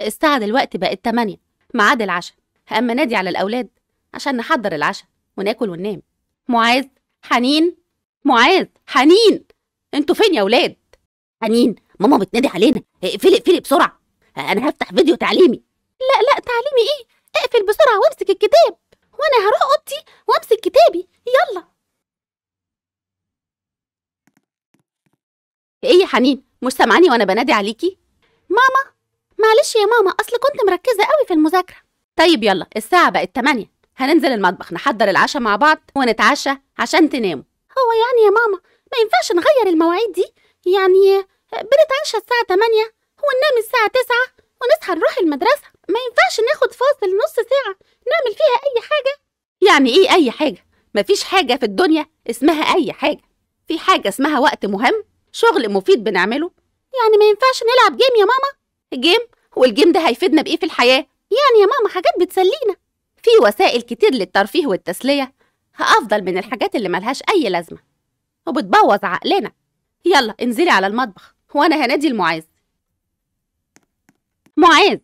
الساعة دلوقتي بقت 8 ميعاد العشاء هأما نادي على الأولاد عشان نحضر العشاء وناكل وننام معاذ حنين معاذ حنين انتوا فين يا ولاد حنين ماما بتنادي علينا اقفلي اقفلي بسرعة أنا هفتح فيديو تعليمي لا لا تعليمي إيه اقفل بسرعة وامسك الكتاب وأنا هروح أوضتي وامسك كتابي يلا ايه يا حنين مش سامعاني وانا بنادي عليكي ماما معلش يا ماما اصل كنت مركزه قوي في المذاكره طيب يلا الساعه بقت 8 هننزل المطبخ نحضر العشاء مع بعض ونتعشى عشان تناموا هو يعني يا ماما ما ينفعش نغير المواعيد دي يعني بنتعشى الساعه 8 وننام الساعه 9 ونصحى نروح المدرسه ما ينفعش ناخد فاصل نص ساعه نعمل فيها اي حاجه يعني ايه اي حاجه مفيش حاجه في الدنيا اسمها اي حاجه في حاجه اسمها وقت مهم شغل مفيد بنعمله يعني ما ينفعش نلعب جيم يا ماما جيم والجيم ده هيفيدنا بإيه في الحياة؟ يعني يا ماما حاجات بتسلينا في وسائل كتير للترفيه والتسلية أفضل من الحاجات اللي ملهاش أي لازمة وبتبوظ عقلنا يلا انزلي على المطبخ وأنا هنادي لمعاذ معاذ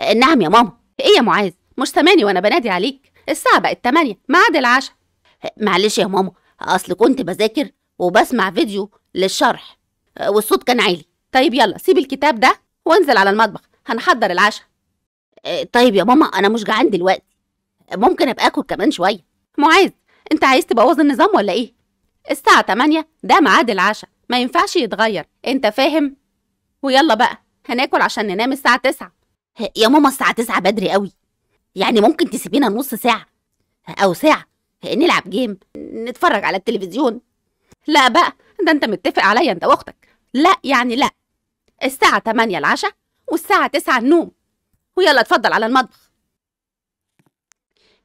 آه، نعم يا ماما إيه يا معاذ؟ مش سامعني وأنا بنادي عليك الساعة بقت تمانية ميعاد العشاء آه، معلش يا ماما أصل كنت بذاكر وبسمع فيديو للشرح آه، والصوت كان عالي طيب يلا سيب الكتاب ده وانزل على المطبخ هنحضر العشاء آه، طيب يا ماما انا مش جعان دلوقتي ممكن ابقى اكل كمان شويه معاذ انت عايز تبوظ النظام ولا ايه الساعه 8 ده ميعاد العشاء ما ينفعش يتغير انت فاهم ويلا بقى هناكل عشان ننام الساعه 9 يا ماما الساعه 9 بدري قوي يعني ممكن تسيبينا نص ساعه او ساعه نلعب جيم نتفرج على التلفزيون لا بقى ده انت متفق عليا انت واختك لا يعني لا الساعة 8 العشاء والساعة 9 النوم ويلا اتفضل على المطبخ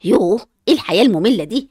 يوه ايه الحياة المملة دي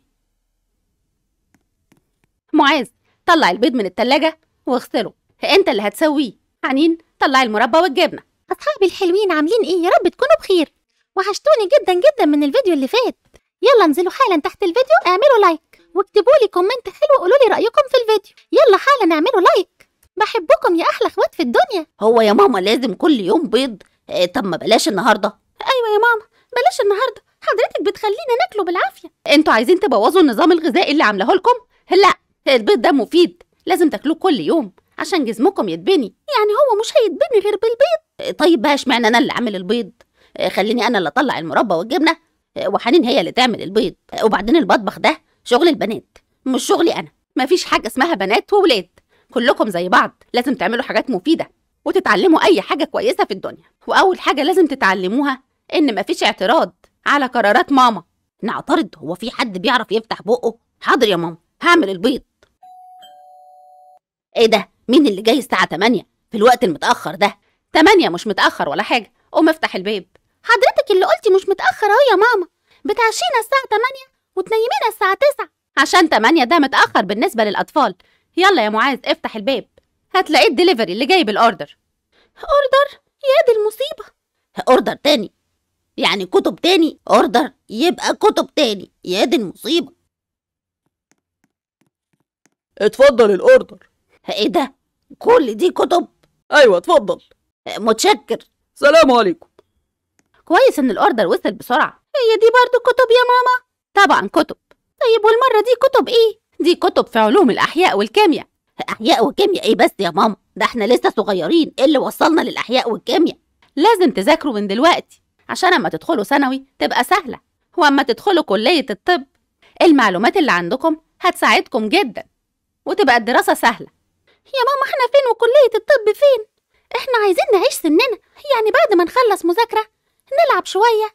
معاذ طلع البيض من التلاجة واغسله انت اللي هتسويه عنين طلعي المربى والجبنة اصحابي الحلوين عاملين ايه يا رب تكونوا بخير وحشتوني جدا جدا من الفيديو اللي فات يلا انزلوا حالا تحت الفيديو اعملوا لايك واكتبوا لي كومنت حلو وقولوا لي رايكم في الفيديو يلا حالا اعملوا لايك بحبكم يا أحلى اخوات في الدنيا هو يا ماما لازم كل يوم بيض آه طب ما بلاش النهارده أيوة يا ماما بلاش النهارده حضرتك بتخلينا ناكله بالعافية انتوا عايزين تبوظوا النظام الغذائي اللي عاملاه لكم لا البيض ده مفيد لازم تاكلوه كل يوم عشان جسمكم يتبني يعني هو مش هيتبني غير بالبيض آه، طيب بقى اشمعنى انا اللي عامل البيض آه، خليني انا اللي اطلع المربى والجبنه آه، وحنين هي اللي تعمل البيض وبعدين المطبخ ده شغل البنات مش شغلي انا مفيش حاجه اسمها بنات وولاد كلكم زي بعض لازم تعملوا حاجات مفيدة وتتعلموا أي حاجة كويسة في الدنيا وأول حاجة لازم تتعلموها إن مفيش اعتراض على قرارات ماما نعترض هو في حد بيعرف يفتح بقه حاضر يا ماما هعمل البيض ايه ده مين اللي جاي الساعة 8 في الوقت المتأخر ده 8 مش متأخر ولا حاجة قوم افتح الباب حضرتك اللي قلتي مش متأخر اهو يا ماما بتعشينا الساعة 8 وتنيمينا الساعة 9 عشان 8 ده متأخر بالنسبة للأطفال يلا يا معاذ افتح الباب هتلاقي الدليفري اللي جايب الاوردر اوردر يا دي المصيبه اوردر تاني يعني كتب تاني اوردر يبقى كتب تاني يا دي المصيبه اتفضل الاوردر ايه ده كل دي كتب ايوه اتفضل متشكر سلام عليكم كويس ان الاوردر وصل بسرعه هي دي برضو كتب يا ماما طبعا كتب طيب والمره دي كتب ايه دي كتب في علوم الأحياء والكيمياء أحياء وكيمياء إيه بس يا ماما ده احنا لسه صغيرين إيه اللي وصلنا للأحياء والكيمياء لازم تذاكروا من دلوقتي عشان أما تدخلوا ثانوي تبقى سهلة وأما تدخلوا كلية الطب المعلومات اللي عندكم هتساعدكم جدا وتبقى الدراسة سهلة يا ماما احنا فين وكلية الطب فين؟ احنا عايزين نعيش سننا يعني بعد ما نخلص مذاكرة نلعب شوية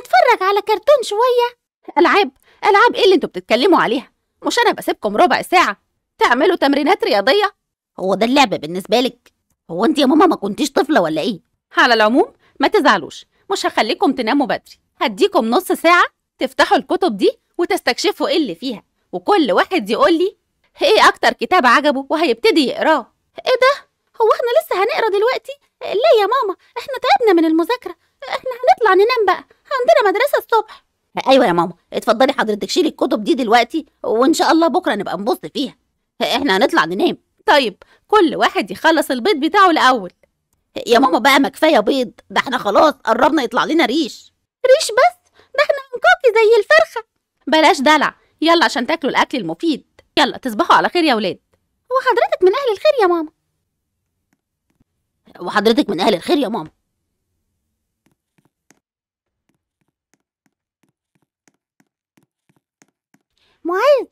نتفرج على كرتون شوية ألعاب ألعاب ايه اللي انتوا بتتكلموا عليها؟ مش أنا بسيبكم ربع ساعة تعملوا تمرينات رياضية هو ده اللعب بالنسبة لك هو أنت يا ماما ما كنتيش طفلة ولا إيه على العموم ما تزعلوش مش هخليكم تناموا بدري هديكم نص ساعة تفتحوا الكتب دي وتستكشفوا إيه اللي فيها وكل واحد يقول لي إيه أكتر كتاب عجبه وهيبتدي يقراه إيه ده هو احنا لسه هنقرا دلوقتي ليه يا ماما احنا تعبنا من المذاكره احنا هنطلع ننام بقى عندنا مدرسه الصبح ايوه يا ماما اتفضلي حضرتك شيلي الكتب دي دلوقتي وان شاء الله بكره نبقى نبص فيها احنا هنطلع ننام طيب كل واحد يخلص البيض بتاعه الاول يا ماما بقى ما كفايه بيض ده احنا خلاص قربنا يطلع لنا ريش ريش بس ده احنا هنكوكي زي الفرخه بلاش دلع يلا عشان تاكلوا الاكل المفيد يلا تصبحوا على خير يا ولاد وحضرتك من اهل الخير يا ماما وحضرتك من اهل الخير يا ماما معاذ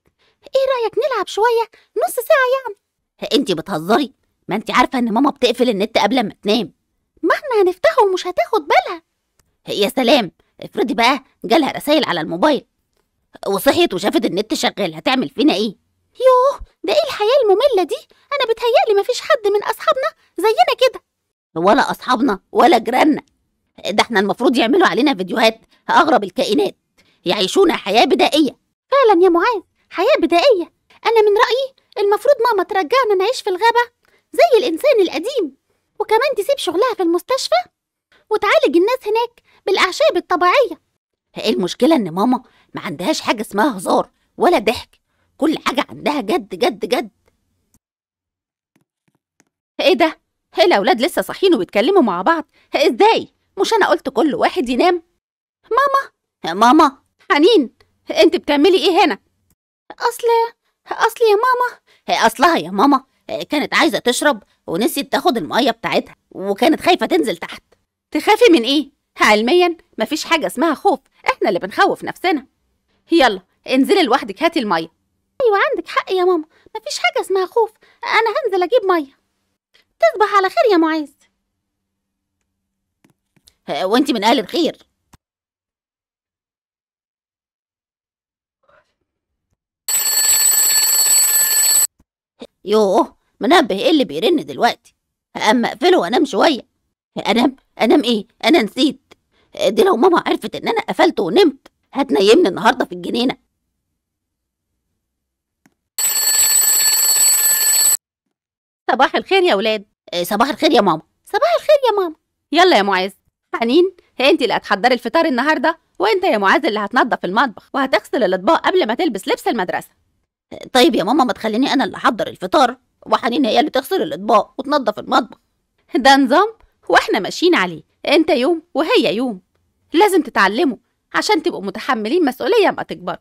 ايه رايك نلعب شويه نص ساعه يعني انت بتهزري ما انت عارفه ان ماما بتقفل النت قبل ما تنام ما احنا هنفتحه ومش هتاخد بالها يا سلام افرضي بقى جالها رسايل على الموبايل وصحيت وشافت النت شغال هتعمل فينا ايه يوه ده ايه الحياه الممله دي انا بتهيألي مفيش حد من اصحابنا زينا كده ولا اصحابنا ولا جيراننا ده احنا المفروض يعملوا علينا فيديوهات اغرب الكائنات يعيشونا حياه بدائيه فعلا يا معاذ حياة بدائية أنا من رأيي المفروض ماما ترجعنا نعيش في الغابة زي الإنسان القديم وكمان تسيب شغلها في المستشفى وتعالج الناس هناك بالأعشاب الطبيعية هي إيه المشكلة إن ماما ما عندهاش حاجة اسمها هزار ولا ضحك كل حاجة عندها جد جد جد ايه ده؟ هي إيه الأولاد لسه صاحيين وبيتكلموا مع بعض إيه ازاي؟ مش أنا قلت كل واحد ينام؟ ماما ماما حنين انت بتعملي ايه هنا اصل اصل يا ماما اصلها يا ماما كانت عايزه تشرب ونسيت تاخد الميه بتاعتها وكانت خايفه تنزل تحت تخافي من ايه علميا مفيش حاجه اسمها خوف احنا اللي بنخوف نفسنا يلا انزلي لوحدك هاتي الميه ايوه عندك حق يا ماما مفيش حاجه اسمها خوف انا هنزل اجيب ميه تصبح على خير يا معاذ وانت من اهل الخير يوه منبه ايه اللي بيرن دلوقتي اما اقفله وانام شويه انام انام ايه انا نسيت دي لو ماما عرفت ان انا قفلت ونمت هتنيمني النهارده في الجنينه صباح الخير يا ولاد آه، صباح الخير يا ماما صباح الخير يا ماما يلا يا معاذ حنين هي انت اللي هتحضري الفطار النهارده وانت يا معاذ اللي هتنضف المطبخ وهتغسل الاطباق قبل ما تلبس لبس المدرسه طيب يا ماما ما تخليني انا اللي احضر الفطار وحنين هي اللي تغسل الاطباق وتنظف المطبخ ده نظام واحنا ماشيين عليه انت يوم وهي يوم لازم تتعلموا عشان تبقوا متحملين مسؤوليه ما تكبر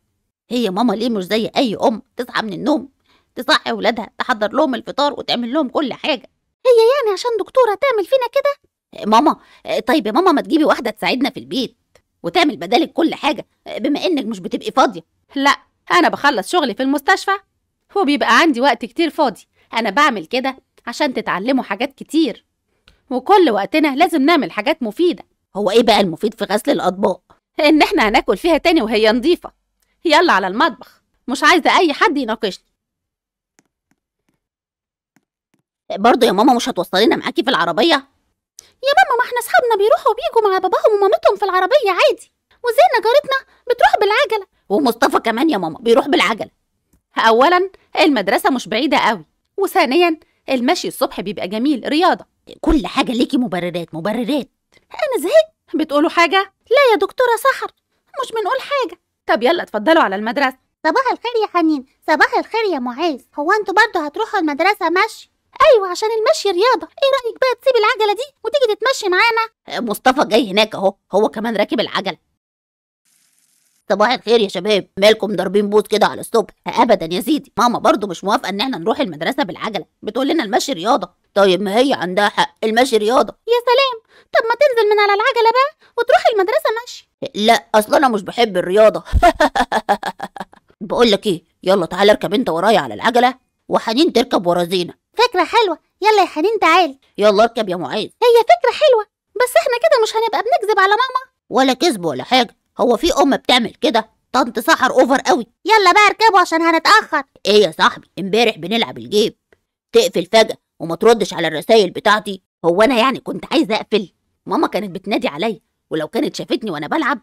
هي ماما ليه مش زي اي ام تصحى من النوم تصحي ولادها تحضر لهم الفطار وتعمل لهم كل حاجه هي يعني عشان دكتوره تعمل فينا كده ماما طيب يا ماما ما تجيبي واحده تساعدنا في البيت وتعمل بدالك كل حاجه بما انك مش بتبقي فاضيه لا أنا بخلص شغلي في المستشفى وبيبقى عندي وقت كتير فاضي أنا بعمل كده عشان تتعلموا حاجات كتير وكل وقتنا لازم نعمل حاجات مفيدة هو إيه بقى المفيد في غسل الأطباق؟ إن إحنا هناكل فيها تاني وهي نظيفة يلا على المطبخ مش عايزة أي حد يناقشني برضه يا ماما مش هتوصلينا معاكي في العربية؟ يا ماما ما احنا اصحابنا بيروحوا وبيجوا مع باباهم ومامتهم في العربية عادي وزينة جارتنا بتروح بالعجلة ومصطفى كمان يا ماما بيروح بالعجله اولا المدرسه مش بعيده قوي وثانيا المشي الصبح بيبقى جميل رياضه كل حاجه ليكي مبررات مبررات انا زهقت بتقولوا حاجه لا يا دكتوره سحر مش بنقول حاجه طب يلا اتفضلوا على المدرسه صباح الخير يا حنين صباح الخير يا معاذ هو انتوا برضه هتروحوا المدرسه مشي ايوه عشان المشي رياضه ايه رايك بقى تسيب العجله دي وتيجي تتمشي معانا مصطفى جاي هناك اهو هو كمان راكب العجله صباح الخير يا شباب مالكم ضاربين بوز كده على الصبح ابدا يا سيدي ماما برضو مش موافقه ان احنا نروح المدرسه بالعجله بتقول لنا المشي رياضه طيب ما هي عندها حق المشي رياضه يا سلام طب ما تنزل من على العجله بقى وتروح المدرسه مشي لا اصلا انا مش بحب الرياضه بقول لك ايه يلا تعالى اركب انت ورايا على العجله وحنين تركب ورا زينه فكره حلوه يلا يا حنين تعالي يلا اركب يا معاذ هي فكره حلوه بس احنا كده مش هنبقى بنكذب على ماما ولا كذب ولا حاجه هو في ام بتعمل كده طنط سحر اوفر قوي يلا بقى اركبه عشان هنتاخر ايه يا صاحبي امبارح بنلعب الجيب تقفل فجاه وما تردش على الرسائل بتاعتي هو انا يعني كنت عايزه اقفل ماما كانت بتنادي عليا ولو كانت شافتني وانا بلعب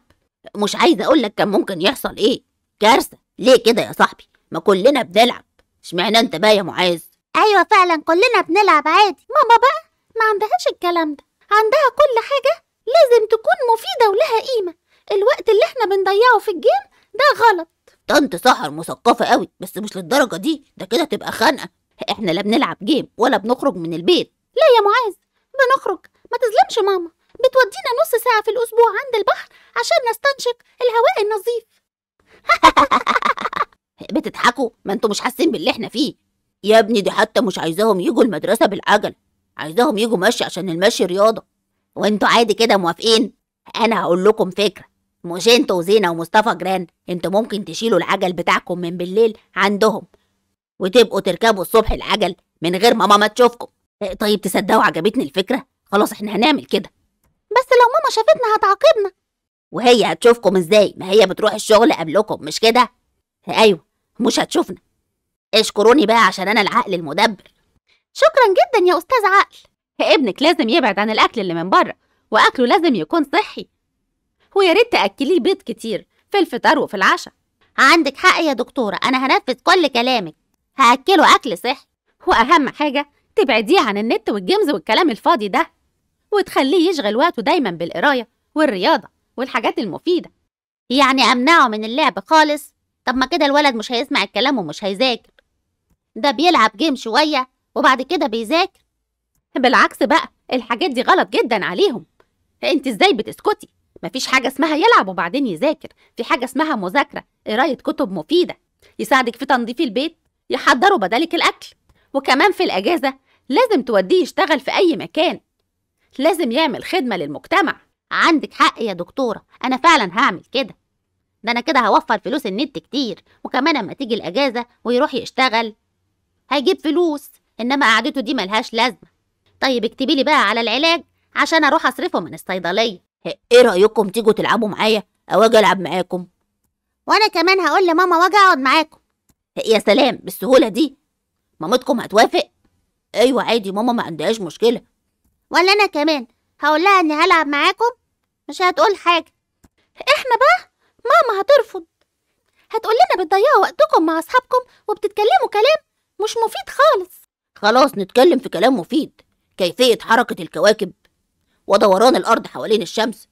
مش عايزه اقول لك كان ممكن يحصل ايه كارثه ليه كده يا صاحبي ما كلنا بنلعب اشمعنى انت بقى يا معاذ ايوه فعلا كلنا بنلعب عادي ماما بقى ما عندهاش الكلام ده عندها كل حاجه لازم تكون مفيده ولها قيمه الوقت اللي احنا بنضيعه في الجيم ده غلط طنط سحر مثقفة قوي بس مش للدرجة دي ده كده تبقى خانقة احنا لا بنلعب جيم ولا بنخرج من البيت لا يا معاذ بنخرج ما تظلمش ماما بتودينا نص ساعة في الأسبوع عند البحر عشان نستنشق الهواء النظيف بتضحكوا ما انتوا مش حاسين باللي احنا فيه يا ابني دي حتى مش عايزاهم يجوا المدرسة بالعجل عايزاهم يجوا مشي عشان المشي رياضة وانتوا عادي كده موافقين انا هقول لكم فكرة مش انتوا وزينة ومصطفى جران انتوا ممكن تشيلوا العجل بتاعكم من بالليل عندهم وتبقوا تركبوا الصبح العجل من غير ما ماما تشوفكم إيه، طيب تصدقوا عجبتني الفكرة خلاص احنا هنعمل كده بس لو ماما شافتنا هتعاقبنا وهي هتشوفكم ازاي ما هي بتروح الشغل قبلكم مش كده ايوه مش هتشوفنا اشكروني بقى عشان انا العقل المدبر شكرا جدا يا استاذ عقل ابنك لازم يبعد عن الاكل اللي من بره واكله لازم يكون صحي ويا ريت تاكليه بيض كتير في الفطار وفي العشاء عندك حق يا دكتوره انا هنفذ كل كلامك هاكله اكل صحي واهم حاجه تبعديه عن النت والجيمز والكلام الفاضي ده وتخليه يشغل وقته دايما بالقرايه والرياضه والحاجات المفيده يعني امنعه من اللعب خالص طب ما كده الولد مش هيسمع الكلام ومش هيذاكر ده بيلعب جيم شويه وبعد كده بيذاكر بالعكس بقى الحاجات دي غلط جدا عليهم انت ازاي بتسكتي مفيش حاجة اسمها يلعب وبعدين يذاكر في حاجة اسمها مذاكرة قراية كتب مفيدة يساعدك في تنظيف البيت يحضره بدلك الأكل وكمان في الأجازة لازم توديه يشتغل في أي مكان لازم يعمل خدمة للمجتمع عندك حق يا دكتورة أنا فعلا هعمل كده ده أنا كده هوفر فلوس النت كتير وكمان أما تيجي الأجازة ويروح يشتغل هيجيب فلوس إنما قعدته دي ملهاش لازمة طيب اكتبي لي بقى على العلاج عشان أروح أصرفه من الصيدلية إيه،, ايه رايكم تيجوا تلعبوا معايا او اجي العب معاكم وانا كمان هقول لماما واجي اقعد معاكم إيه، يا سلام بالسهوله دي مامتكم هتوافق ايوه عادي ماما ما عندهاش مشكله ولا انا كمان هقول لها اني هلعب معاكم مش هتقول حاجه احنا بقى ماما هترفض هتقول لنا بتضيعوا وقتكم مع اصحابكم وبتتكلموا كلام مش مفيد خالص خلاص نتكلم في كلام مفيد كيفيه حركه الكواكب ودوران الأرض حوالين الشمس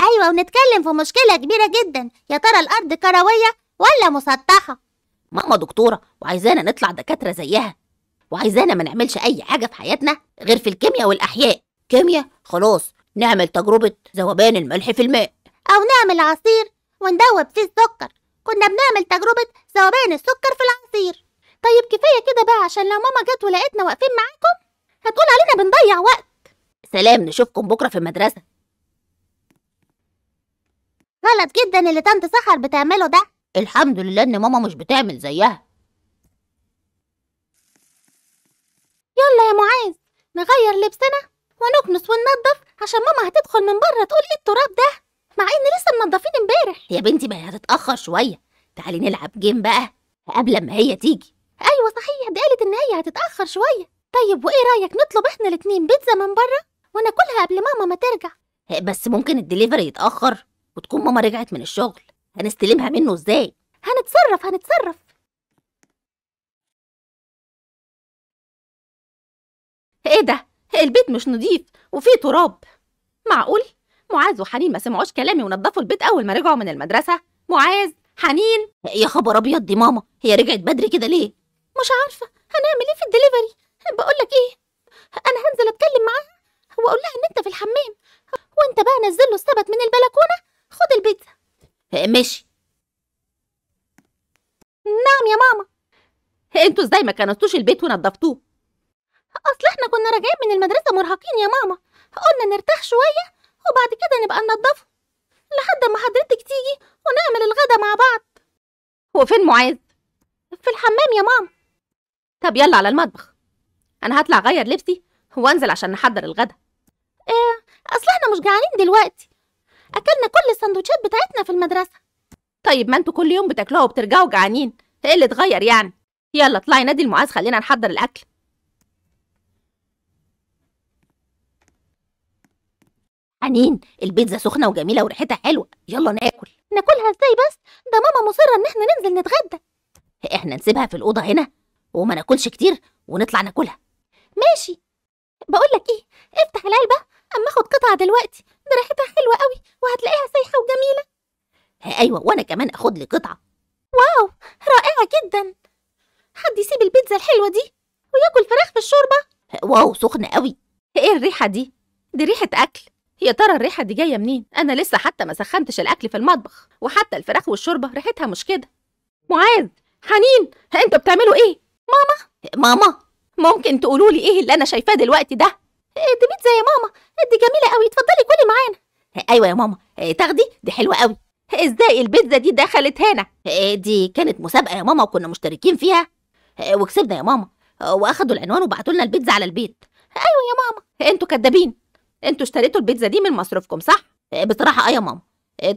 أيوة ونتكلم في مشكلة كبيرة جدا يا ترى الأرض كروية ولا مسطحة ماما دكتورة وعايزانا نطلع دكاترة زيها وعايزانا ما نعملش أي حاجة في حياتنا غير في الكيمياء والأحياء كيمياء خلاص نعمل تجربة ذوبان الملح في الماء أو نعمل عصير وندوب فيه السكر كنا بنعمل تجربة ذوبان السكر في العصير طيب كفاية كده بقى عشان لو ماما جت ولقيتنا واقفين معاكم هتقول علينا بنضيع وقت سلام نشوفكم بكرة في المدرسة غلط جدا اللي طنط سحر بتعمله ده الحمد لله إن ماما مش بتعمل زيها يلا يا معاذ نغير لبسنا ونكنس وننضف عشان ماما هتدخل من بره تقول ايه التراب ده مع ان لسه منضفين امبارح يا بنتي ما هي هتتاخر شويه تعالي نلعب جيم بقى قبل ما هي تيجي ايوه صحيح دي قالت ان هي هتتاخر شويه طيب وايه رايك نطلب احنا الاتنين بيتزا من بره وناكلها قبل ماما ما ترجع إيه، بس ممكن الدليفري يتأخر وتكون ماما رجعت من الشغل هنستلمها منه ازاي هنتصرف هنتصرف ايه ده إيه، البيت مش نضيف وفيه تراب معقول معاذ وحنين ما سمعوش كلامي ونضفوا البيت اول ما رجعوا من المدرسه معاذ حنين يا خبر ابيض دي ماما هي رجعت بدري كده ليه مش عارفه هنعمل ايه في الدليفري بقول لك ايه انا هنزل اتكلم معاها واقول لها ان انت في الحمام وانت بقى نزل له السبت من البلكونه خد البيتزا آه، ماشي نعم يا ماما آه، انتوا ازاي ما كنستوش البيت ونضفتوه اصل احنا كنا راجعين من المدرسه مرهقين يا ماما قلنا نرتاح شويه وبعد كده نبقى ننضفه لحد ما حضرتك تيجي ونعمل الغدا مع بعض وفين معاذ في الحمام يا ماما طب يلا على المطبخ انا هطلع اغير لبسي وانزل عشان نحضر الغدا إيه أصل إحنا مش جعانين دلوقتي أكلنا كل السندوتشات بتاعتنا في المدرسة طيب ما أنتوا كل يوم بتاكلوها وبترجعوا جعانين إيه اللي اتغير يعني يلا اطلعي نادي المعاذ خلينا نحضر الأكل حنين البيتزا سخنة وجميلة وريحتها حلوة يلا ناكل ناكلها ازاي بس ده ماما مصرة ان احنا ننزل نتغدى احنا نسيبها في الأوضة هنا وما ناكلش كتير ونطلع ناكلها ماشي بقول لك ايه دلوقتي دلوقتي بريحتها حلوة قوي وهتلاقيها سايحة وجميلة آه، أيوة وأنا كمان أخد لي قطعة واو رائعة جدا حد يسيب البيتزا الحلوة دي وياكل فراخ في الشوربة آه، واو سخنة قوي إيه الريحة دي؟ دي ريحة أكل يا ترى الريحة دي جاية منين؟ أنا لسه حتى ما سخنتش الأكل في المطبخ وحتى الفراخ والشوربة ريحتها مش كده معاذ حنين انتوا بتعملوا ايه؟ ماما آه، ماما ممكن تقولولي ايه اللي انا شايفاه دلوقتي ده؟ دي بيتزا يا ماما دي جميله قوي اتفضلي كلي معانا ايوه يا ماما إيه، تاخدي دي حلوه قوي ازاي البيتزا دي دخلت هنا إيه، دي كانت مسابقه يا ماما وكنا مشتركين فيها إيه، وكسبنا يا ماما واخدوا العنوان وبعتوا لنا البيتزا على البيت ايوه يا ماما انتوا كدابين انتوا اشتريتوا البيتزا دي من مصروفكم صح بصراحه اه يا ماما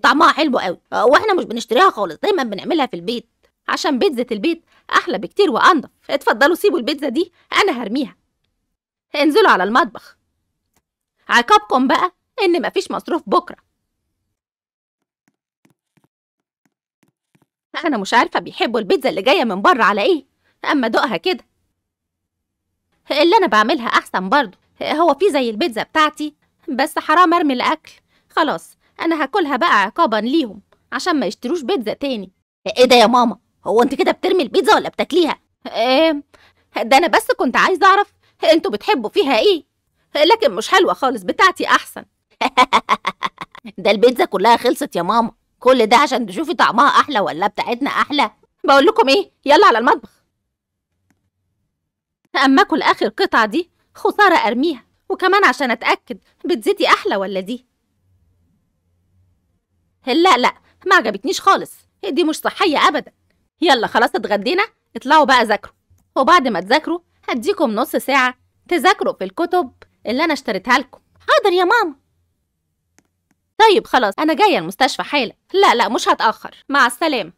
طعمها حلو قوي واحنا مش بنشتريها خالص دايما بنعملها في البيت عشان بيتزا البيت احلى بكتير وانضف اتفضلوا سيبوا البيتزا دي انا هرميها انزلوا على المطبخ عقابكم بقى إن مفيش مصروف بكرة أنا مش عارفة بيحبوا البيتزا اللي جاية من بره على إيه أما دقها كده اللي أنا بعملها أحسن برضه هو في زي البيتزا بتاعتي بس حرام أرمي الأكل خلاص أنا هاكلها بقى عقابا ليهم عشان ما يشتروش بيتزا تاني إيه ده يا ماما هو أنت كده بترمي البيتزا ولا بتاكليها؟ إيه ده أنا بس كنت عايزة أعرف انتوا بتحبوا فيها ايه لكن مش حلوه خالص بتاعتي احسن ده البيتزا كلها خلصت يا ماما كل ده عشان تشوفي طعمها احلى ولا بتاعتنا احلى بقول لكم ايه يلا على المطبخ اما اكل اخر قطعه دي خساره ارميها وكمان عشان اتاكد بتزيدي احلى ولا دي لا لا ما عجبتنيش خالص دي مش صحيه ابدا يلا خلاص اتغدينا اطلعوا بقى ذاكروا وبعد ما تذاكروا هديكم نص ساعة تذاكروا في الكتب اللي أنا اشتريتها لكم حاضر يا ماما طيب خلاص أنا جاية المستشفى حالا لا لا مش هتأخر مع السلامة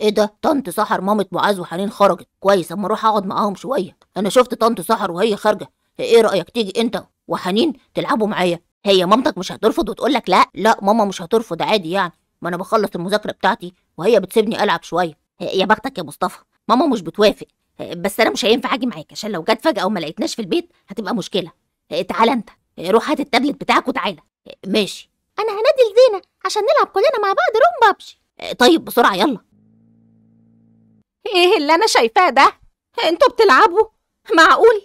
ايه ده طنط سحر مامة معاذ وحنين خرجت كويس اما اروح اقعد معاهم شويه انا شفت طنط سحر وهي خارجه ايه رايك تيجي انت وحنين تلعبوا معايا هي مامتك مش هترفض وتقول لك لا لا ماما مش هترفض عادي يعني ما انا بخلص المذاكره بتاعتي وهي بتسيبني العب شويه يا بختك يا مصطفى ماما مش بتوافق بس انا مش هينفع اجي معاك عشان لو جت فجاه وما لقيتناش في البيت هتبقى مشكله تعالى انت روح هات التابلت بتاعك وتعالى ماشي انا هنادي لزينه عشان نلعب كلنا مع بعض روم بابجي طيب بسرعه يلا ايه اللي انا شايفاه ده انتوا بتلعبوا معقول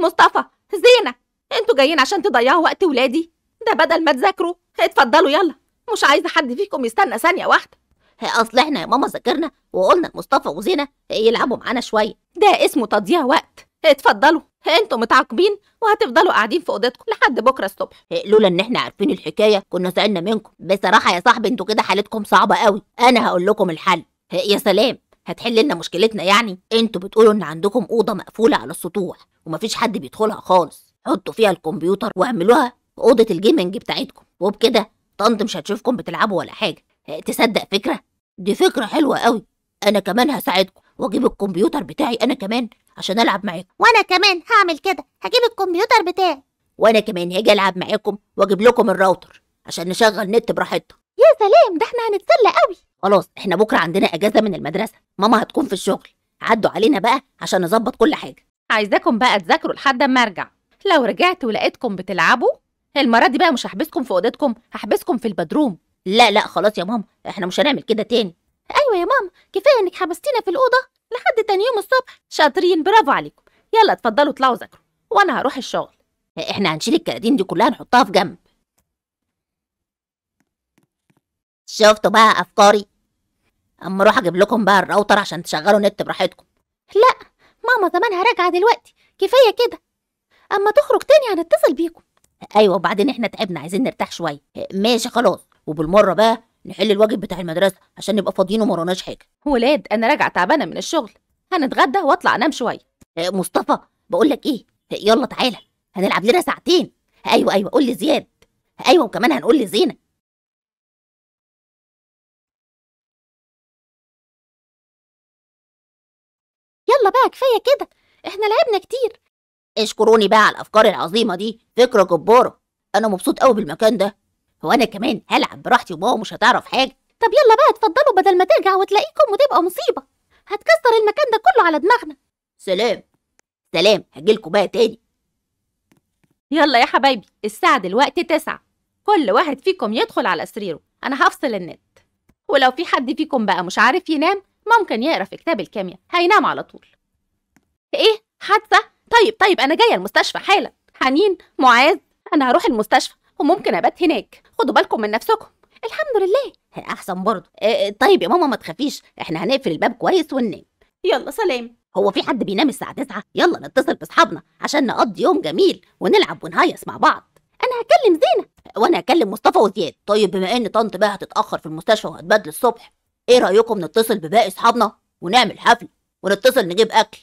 مصطفى زينه انتوا جايين عشان تضيعوا وقت ولادي ده بدل ما تذاكروا اتفضلوا يلا مش عايزه حد فيكم يستنى ثانيه واحده اصل احنا يا ماما ذاكرنا وقلنا لمصطفى وزينه يلعبوا معانا شويه ده اسمه تضييع وقت اتفضلوا انتوا متعاقبين وهتفضلوا قاعدين في اوضتكم لحد بكره الصبح لولا ان احنا عارفين الحكايه كنا سالنا منكم بصراحه يا صاحبي انتوا كده حالتكم صعبه قوي انا هقول لكم الحل يا سلام هتحل لنا مشكلتنا يعني انتوا بتقولوا ان عندكم اوضه مقفوله على السطوح ومفيش حد بيدخلها خالص حطوا فيها الكمبيوتر واعملوها اوضه الجيمنج بتاعتكم وبكده طنط مش هتشوفكم بتلعبوا ولا حاجه تصدق فكره دي فكرة حلوة قوي أنا كمان هساعدكم وأجيب الكمبيوتر بتاعي أنا كمان عشان ألعب معاكم وأنا كمان هعمل كده هجيب الكمبيوتر بتاعي وأنا كمان هاجي ألعب معاكم وأجيب لكم الراوتر عشان نشغل نت براحتنا يا سلام ده احنا هنتسلى قوي خلاص احنا بكرة عندنا أجازة من المدرسة ماما هتكون في الشغل عدوا علينا بقى عشان نظبط كل حاجة عايزاكم بقى تذاكروا لحد ما أرجع لو رجعت ولقيتكم بتلعبوا المرة دي بقى مش هحبسكم في أوضتكم هحبسكم في البدروم لا لا خلاص يا ماما احنا مش هنعمل كده تاني ايوه يا ماما كفايه انك حبستينا في الاوضه لحد تاني يوم الصبح شاطرين برافو عليكم يلا اتفضلوا اطلعوا ذاكروا وانا هروح الشغل احنا هنشيل الكراتين دي كلها نحطها في جنب شفتوا بقى افكاري اما اروح اجيب لكم بقى الراوتر عشان تشغلوا نت براحتكم لا ماما زمانها راجعه دلوقتي كفايه كده اما تخرج تاني هنتصل بيكم ايوه وبعدين احنا تعبنا عايزين نرتاح شويه ماشي خلاص وبالمره بقى نحل الواجب بتاع المدرسه عشان نبقى فاضيين وما وراناش حاجه ولاد انا راجعه تعبانه من الشغل هنتغدى واطلع انام شويه آه، مصطفى بقول لك ايه آه، يلا تعالى هنلعب لنا ساعتين ايوه ايوه قول لزياد ايوه وكمان هنقول لزينه يلا بقى كفايه كده احنا لعبنا كتير اشكروني بقى على الافكار العظيمه دي فكره جباره انا مبسوط قوي بالمكان ده هو انا كمان هلعب براحتي وبابا مش هتعرف حاجه طب يلا بقى اتفضلوا بدل ما ترجع وتلاقيكم وتبقى مصيبه هتكسر المكان ده كله على دماغنا سلام سلام هجيلكوا بقى تاني يلا يا حبايبي الساعة دلوقتي تسعة كل واحد فيكم يدخل على سريره أنا هفصل النت ولو في حد فيكم بقى مش عارف ينام ممكن يقرا في كتاب الكيمياء هينام على طول ايه حادثة طيب طيب أنا جاية المستشفى حالا حنين معاذ أنا هروح المستشفى وممكن ابات هناك خدوا بالكم من نفسكم الحمد لله احسن برضه طيب يا ماما ما تخافيش احنا هنقفل الباب كويس وننام يلا سلام هو في حد بينام الساعه 9 يلا نتصل باصحابنا عشان نقضي يوم جميل ونلعب ونهيص مع بعض انا هكلم زينه وانا هكلم مصطفى وزياد طيب بما ان طنط بقى هتتاخر في المستشفى وهتبدل الصبح ايه رايكم نتصل بباقي اصحابنا ونعمل حفله ونتصل نجيب اكل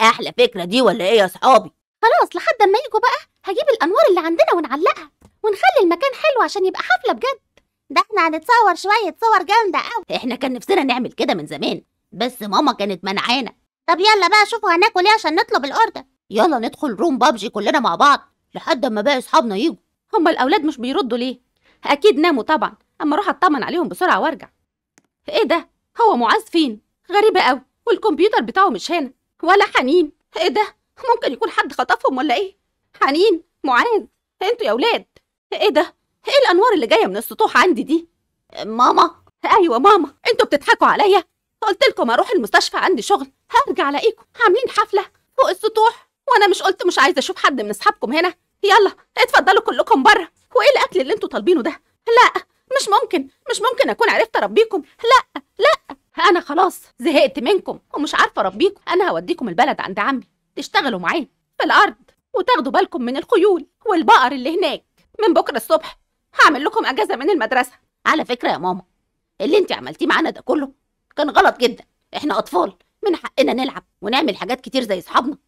احلى فكره دي ولا ايه يا صحابي خلاص لحد ما يجوا بقى هجيب الانوار اللي عندنا ونعلقها ونخلي المكان حلو عشان يبقى حفلة بجد ده احنا هنتصور شوية صور جامدة قوي احنا كان نفسنا نعمل كده من زمان بس ماما كانت منعانا طب يلا بقى شوفوا هناكل ايه عشان نطلب الاوردر يلا ندخل روم بابجي كلنا مع بعض لحد اما باقي اصحابنا يجوا هما الاولاد مش بيردوا ليه اكيد ناموا طبعا اما اروح اطمن عليهم بسرعه وارجع ايه ده هو معاذ فين غريبه قوي والكمبيوتر بتاعه مش هنا ولا حنين ايه ده ممكن يكون حد خطفهم ولا ايه حنين معاذ انتوا يا اولاد ايه ده؟ ايه الانوار اللي جايه من السطوح عندي دي؟ ماما ايوه ماما انتوا بتضحكوا عليا قلت لكم اروح المستشفى عندي شغل هرجع الاقيكم عاملين حفله فوق السطوح وانا مش قلت مش عايزه اشوف حد من اصحابكم هنا يلا اتفضلوا كلكم بره وايه الاكل اللي انتوا طالبينه ده لا مش ممكن مش ممكن اكون عرفت اربيكم لا لا انا خلاص زهقت منكم ومش عارفه اربيكم انا هوديكم البلد عند عمي تشتغلوا معاه في الارض وتاخدوا بالكم من الخيول والبقر اللي هناك من بكره الصبح هعمل لكم اجازه من المدرسه على فكره يا ماما اللي انت عملتيه معانا ده كله كان غلط جدا احنا اطفال من حقنا نلعب ونعمل حاجات كتير زي صحابنا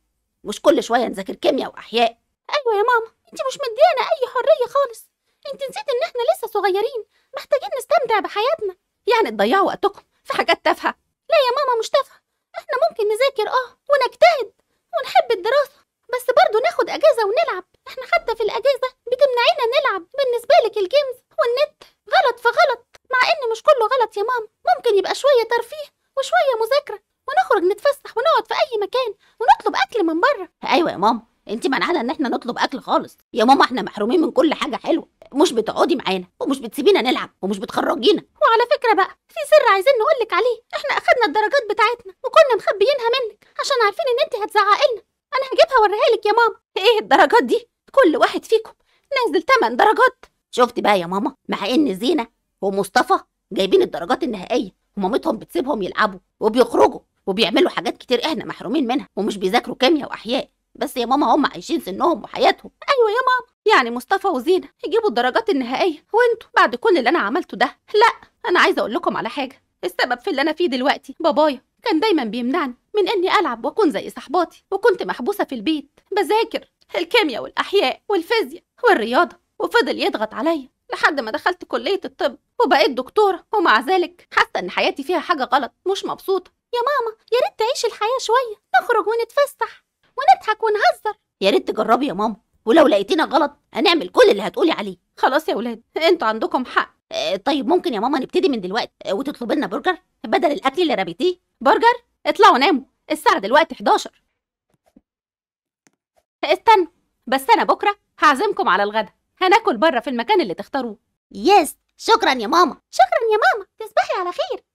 مش كل شويه نذاكر كيمياء واحياء ايوه يا ماما انت مش مديانا اي حريه خالص انت نسيت ان احنا لسه صغيرين محتاجين نستمتع بحياتنا يعني تضيعوا وقتكم في حاجات تافهه لا يا ماما مش تافهه احنا ممكن نذاكر اه ونجتهد ونحب الدراسه بس برضه ناخد اجازه ونلعب احنا حتى في الاجازه بتمنعينا نلعب بالنسبه لك الجيمز والنت غلط فغلط مع ان مش كله غلط يا ماما ممكن يبقى شويه ترفيه وشويه مذاكره ونخرج نتفسح ونقعد في اي مكان ونطلب اكل من بره ايوه يا ماما انت منعنا ان احنا نطلب اكل خالص يا ماما احنا محرومين من كل حاجه حلوه مش بتقعدي معانا ومش بتسيبينا نلعب ومش بتخرجينا وعلى فكره بقى في سر عايزين نقول لك عليه احنا اخدنا الدرجات بتاعتنا وكنا مخبيينها منك عشان عارفين ان انت هتزعقي لنا انا هجيبها اوريها لك يا ماما ايه الدرجات دي كل واحد فيكم نازل 8 درجات شفت بقى يا ماما مع ان زينه ومصطفى جايبين الدرجات النهائيه ومامتهم بتسيبهم يلعبوا وبيخرجوا وبيعملوا حاجات كتير احنا محرومين منها ومش بيذاكروا كيمياء واحياء بس يا ماما هم عايشين سنهم وحياتهم ايوه يا ماما يعني مصطفى وزينه يجيبوا الدرجات النهائيه وانتوا بعد كل اللي انا عملته ده لا انا عايزه اقول لكم على حاجه السبب في اللي انا فيه دلوقتي بابايا كان دايما بيمنعني من أني ألعب وأكون زي صحباتي وكنت محبوسة في البيت بذاكر الكيمياء والأحياء والفيزياء والرياضة وفضل يضغط عليا لحد ما دخلت كلية الطب وبقيت دكتورة ومع ذلك حاسة إن حياتي فيها حاجة غلط مش مبسوطة يا ماما يا ريت تعيشي الحياة شوية نخرج ونتفسح ونضحك ونهزر يا ريت تجربي يا ماما ولو لقيتينا غلط هنعمل كل اللي هتقولي عليه خلاص يا ولاد انتوا عندكم حق اه طيب ممكن يا ماما نبتدي من دلوقتي وتطلب آه، وتطلبي لنا برجر بدل الاكل اللي ربيتيه برجر اطلعوا ناموا الساعة دلوقتي 11 استنوا بس أنا بكرة هعزمكم على الغدا هناكل بره في المكان اللي تختاروه يس شكرا يا ماما شكرا يا ماما تصبحي على خير